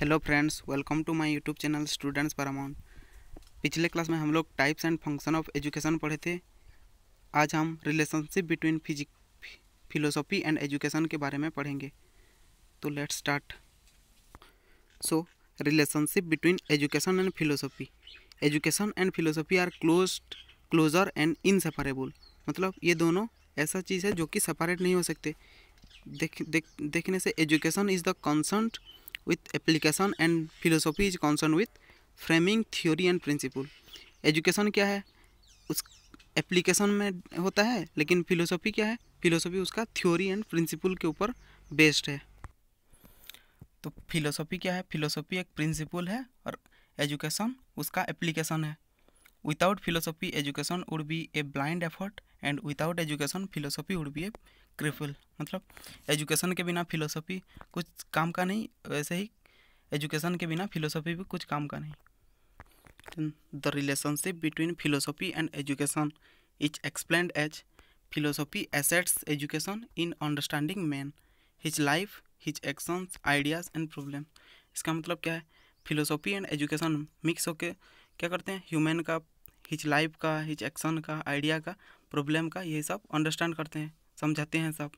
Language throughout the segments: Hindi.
Hello friends welcome to my YouTube channel students paramount पिछले क्लास में हम लोग types and function of education पढ़े थे आज हम relationship between physic philosophy and education के बारे में पढ़ेंगे तो let's start so relationship between education and philosophy education and philosophy are close closer and inseparable मतलब ये दोनों ऐसा चीज़ है जो कि सेपरेट नहीं हो सकते देख देख देखने से education is the concert with application and philosophy is concerned with framing theory and principle education क्या है उस application में होता है लेकिन philosophy क्या है philosophy उसका theory and principle के ऊपर based है तो philosophy क्या है philosophy एक principle है और education उसका application है without philosophy education would be a blind effort and without education philosophy would be a cripple मतलब एजुकेशन के बिना फिलोसफी कुछ काम का नहीं वैसे ही एजुकेशन के बिना फिलोसफी भी कुछ काम का नहीं the relationship between philosophy and education is explain as philosophy assets education in understanding man his life his actions ideas and problem इसका मतलब क्या है फिलोसफी एंड एजुकेशन मिक्स होके क्या करते हैं ह्यूमन का हिज लाइफ का हिज एक्शन का आइडिया का प्रॉब्लम का ये सब अंडरस्टैंड करते हैं समझाते हैं सब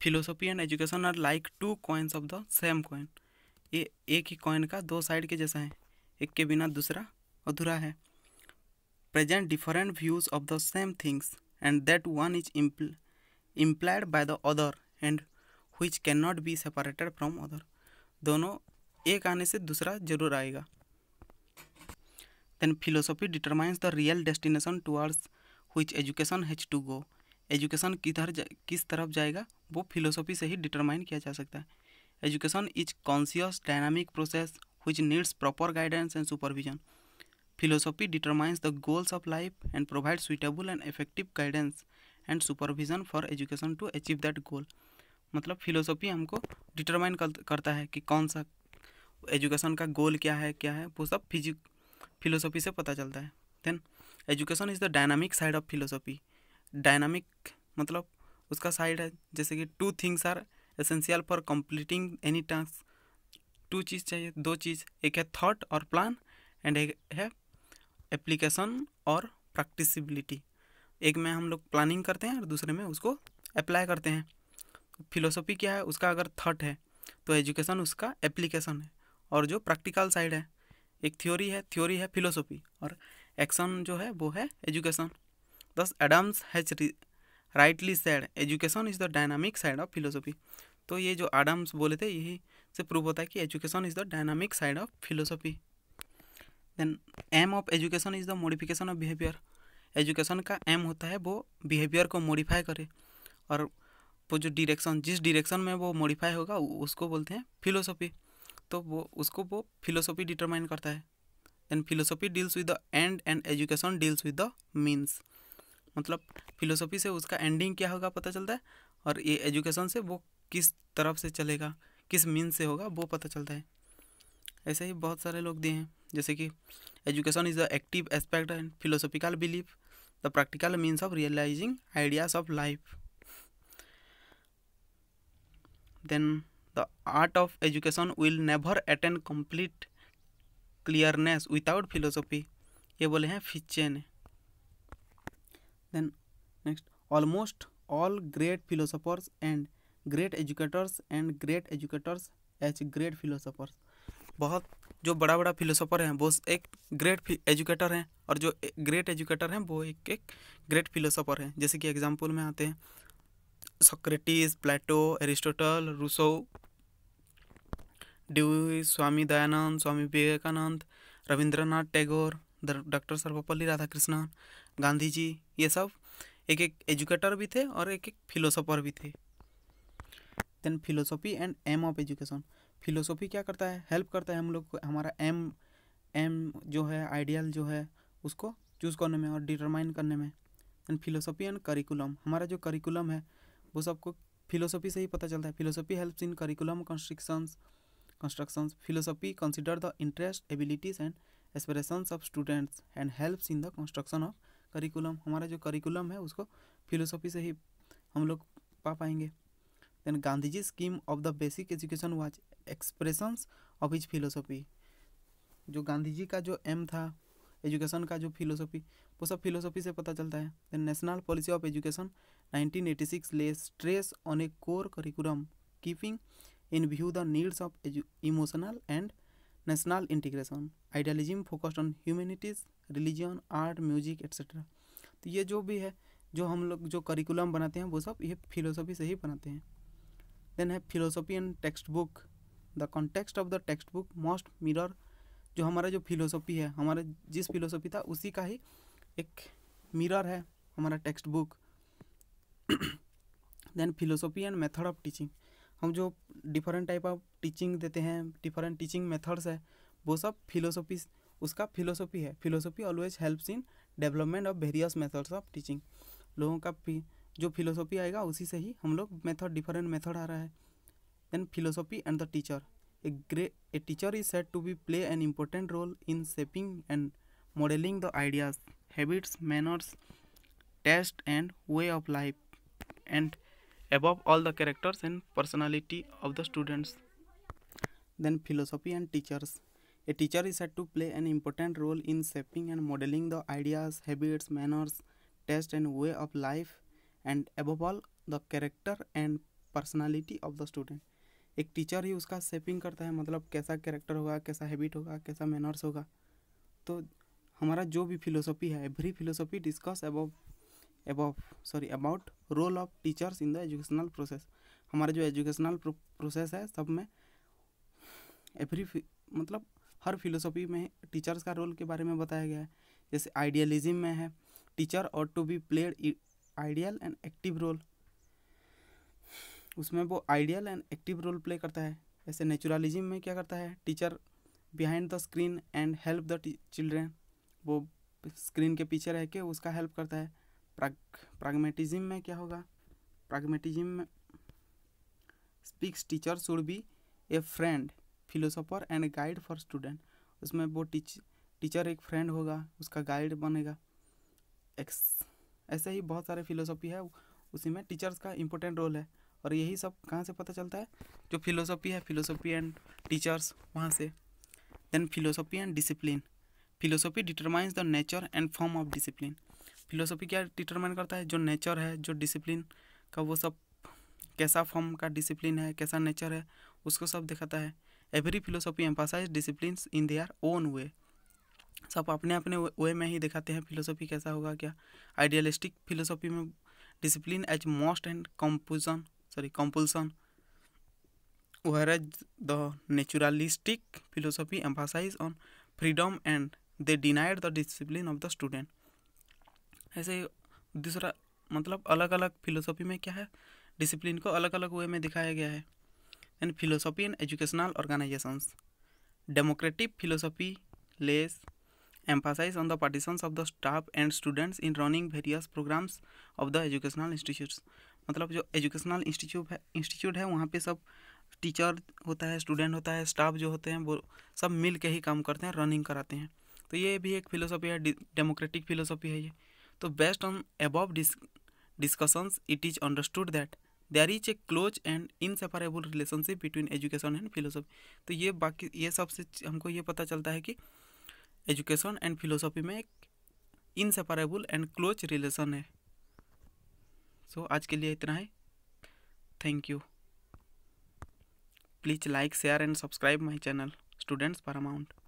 philosophy and education are like two coins of the same coin ये एक ही कॉइन का दो साइड के जैसा है एक के बिना दूसरा अधूरा है present different views of the same things and that one is implied by the other and which can not be separated from other दोनों एक आने से दूसरा जरूर आएगा then philosophy determines the real destination towards which education has to go education किधर किस तरफ जाएगा वो फिलोसॉफी से ही डिटरमाइन किया जा सकता है education is conscious dynamic process which needs proper guidance and supervision philosophy determines the goals of life and provide suitable and effective guidance and supervision for education to achieve that goal मतलब फिलोसॉफी हमको डिटरमाइन करता है कि कौन सा एजुकेशन का गोल क्या है क्या है वो सब फिजिक फिलोसॉफी से पता चलता है then education is the dynamic side of philosophy dynamic मतलब उसका साइड है जैसे कि two things are essential for completing any task two चीज़ चाहिए दो चीज़ एक है थॉट और प्लान एंड एक है एप्लीकेशन और प्रैक्टिसिबिलिटी एक में हम लोग प्लानिंग करते हैं और दूसरे में उसको अप्लाई करते हैं फिलोसॉफी क्या है उसका अगर थॉट है तो एजुकेशन उसका एप्लीकेशन है और जो प्रैक्टिकल साइड है एक थ्योरी है थ्योरी है फिलोसॉफी और एक्शन जो है वो है education thus Adams has rightly said education is the dynamic side of philosophy तो ये जो एडम्स बोले थे यही से प्रूव होता है कि education is the dynamic side of philosophy then aim of education is the modification of behaviour education का एम होता है वो बिहेवियर को मॉडिफाई करे और वो जो डिरेक्शन जिस डिरेक्शन में वो मॉडिफाई होगा उसको बोलते हैं फिलोसफी तो वो उसको वो फिलोसफी डिटरमाइन करता है and philosophy deals with the end and education deals with the means मतलब फिलोसफी से उसका एंडिंग क्या होगा पता चलता है और ये एजुकेशन से वो किस तरफ से चलेगा किस मीन से होगा वो पता चलता है ऐसे ही बहुत सारे लोग दिए हैं जैसे कि education is the active aspect and philosophical belief the practical means of realising ideas of life then the art of education will never attend complete clearness without philosophy ये बोले हैं Fichte then next almost all great philosophers and great educators and great educators as great philosophers बहुत जो बड़ा बड़ा फिलोसोफर हैं वो एक ग्रेट एजुकेटर हैं और जो ग्रेट एजुकेटर हैं वो एक एक ग्रेट फिलोसोफर हैं जैसे कि एग्जाम्पल में आते हैं Socrates Plato Aristotle Rousseau Dewey Swami Dayanand Swami Vivekanand Rabindranath Tagore doctor Sarvepalli Radhakrishnan Gandhi ji ये सब एक एक एजुकेटर भी थे और एक एक फिलोसोफर भी थे then philosophy and aim of education philosophy क्या करता है हेल्प करता है हम लोग को हमारा एम एम जो है आइडियल जो है उसको चूज़ करने में और डिटरमाइन करने में देन फिलोसॉफी एंड करिकुलम हमारा जो करिकुलम है वो सबको फिलोसॉफी से ही पता चलता है philosophy helps in curriculum constructions constructions philosophy consider the interest abilities and aspirations of students and helps in the construction of curriculum हमारा जो curriculum है उसको philosophy से ही हम लोग पा पाएंगे then Gandhi ji scheme of the basic education was expressions of his philosophy जो गांधी जी का जो एम था एजुकेशन का जो फिलोसॉफी वो सब फिलोसॉफी से पता चलता है then national policy of education 1986 lays stress on a core curriculum keeping in view the needs of emotional and national integration idealism focused on humanities religion art music etc तो ये जो भी है जो हम लोग जो करिकुलम बनाते हैं वो सब ये फिलोसफी से ही बनाते हैं देन है philosophy and text book the context of the text book most mirror जो हमारा जो फिलोसफी है हमारा जिस फिलोसफी था उसी का ही एक मिरर है हमारा text book then philosophy and method of teaching हम जो डिफरेंट टाइप ऑफ टीचिंग देते हैं डिफरेंट टीचिंग मेथड्स है वो सब फिलोसॉफी उसका फिलोसॉफी है philosophy always helps in development of various methods of teaching लोगों का जो फिलोसॉफी आएगा उसी से ही हम लोग मेथड डिफरेंट मेथड आ रहा है then philosophy and the teacher a great a teacher is set to be play an important role in shaping and modelling the ideas habits manners test and way of life and above all the characters and personality of the students. Then philosophy and teachers. A teacher is said to play an important role in shaping and modeling the ideas, habits, manners, taste and way of life and above all the character and personality of the student एक टीचर ही उसका सेपिंग करता है मतलब कैसा कैरेक्टर होगा कैसा हैबिट होगा कैसा मैनर्स होगा तो हमारा जो भी फिलोसॉफी है every philosophy discuss above above sorry about role of teachers in the educational process हमारा जो एजुकेशनल प्रोसेस है सब में एवरी मतलब हर फिलोसॉफी में टीचर्स का रोल के बारे में बताया गया है जैसे आइडियलिज्म में है teacher are to be played ideal and active role उसमें वो ideal and active role play करता है जैसे नेचुरलिज्म में क्या करता है teacher behind the screen and help the children वो स्क्रीन के पीछे रह के उसका हेल्प करता है प्राग प्रागमेटिज्म में क्या होगा प्रागमेटिज्म में speaks teacher should be a friend philosopher and guide for student उसमें वो टीच टीचर एक फ्रेंड होगा उसका गाइड बनेगा एक्स ऐसे ही बहुत सारे फिलोसॉफी है उसी में टीचर्स का इम्पोर्टेंट रोल है और यही सब कहाँ से पता चलता है जो फिलोसॉफी है फिलोसॉफी एंड टीचर्स वहाँ से then philosophy and discipline philosophy determines the nature and form of discipline philosophy क्या डिटरमाइन करता है जो नेचर है जो डिसिप्लिन का वो सब कैसा फॉर्म का डिसिप्लिन है कैसा नेचर है उसको सब दिखाता है every philosophy emphasise discipline in their own way सब अपने अपने वे में ही दिखाते हैं फिलोसॉफी कैसा होगा क्या आइडियलिस्टिक फिलोसॉफी में discipline as most and composition sorry compulsion as the naturalistic philosophy emphasise on freedom and they denied the discipline of the student ऐसे दूसरा मतलब अलग अलग फिलोसॉफी में क्या है डिसिप्लिन को अलग अलग वे में दिखाया गया है and philosophy and educational organisations democratic philosophy lays emphasise on the partitions of the staff and students in running various programmes of the educational institute मतलब जो एजुकेशनल इंस्टीट्यूट है इंस्टीट्यूट है वहाँ पे सब टीचर होता है स्टूडेंट होता है स्टाफ जो होते हैं वो सब मिल के ही काम करते हैं रनिंग कराते हैं तो ये भी एक फिलोसॉफी है डेमोक्रेटिक फिलोसॉफी है ये तो based on above discussions it is understood that there is a close and inseparable relationship between education and philosophy तो ये बाकी ये सबसे हमको ये पता चलता है कि एजुकेशन एंड फिलोसॉफी में एक इनसेपरेबल एंड क्लोज रिलेशन है सो so, आज के लिए इतना है thank you please like share and subscribe my channel students amount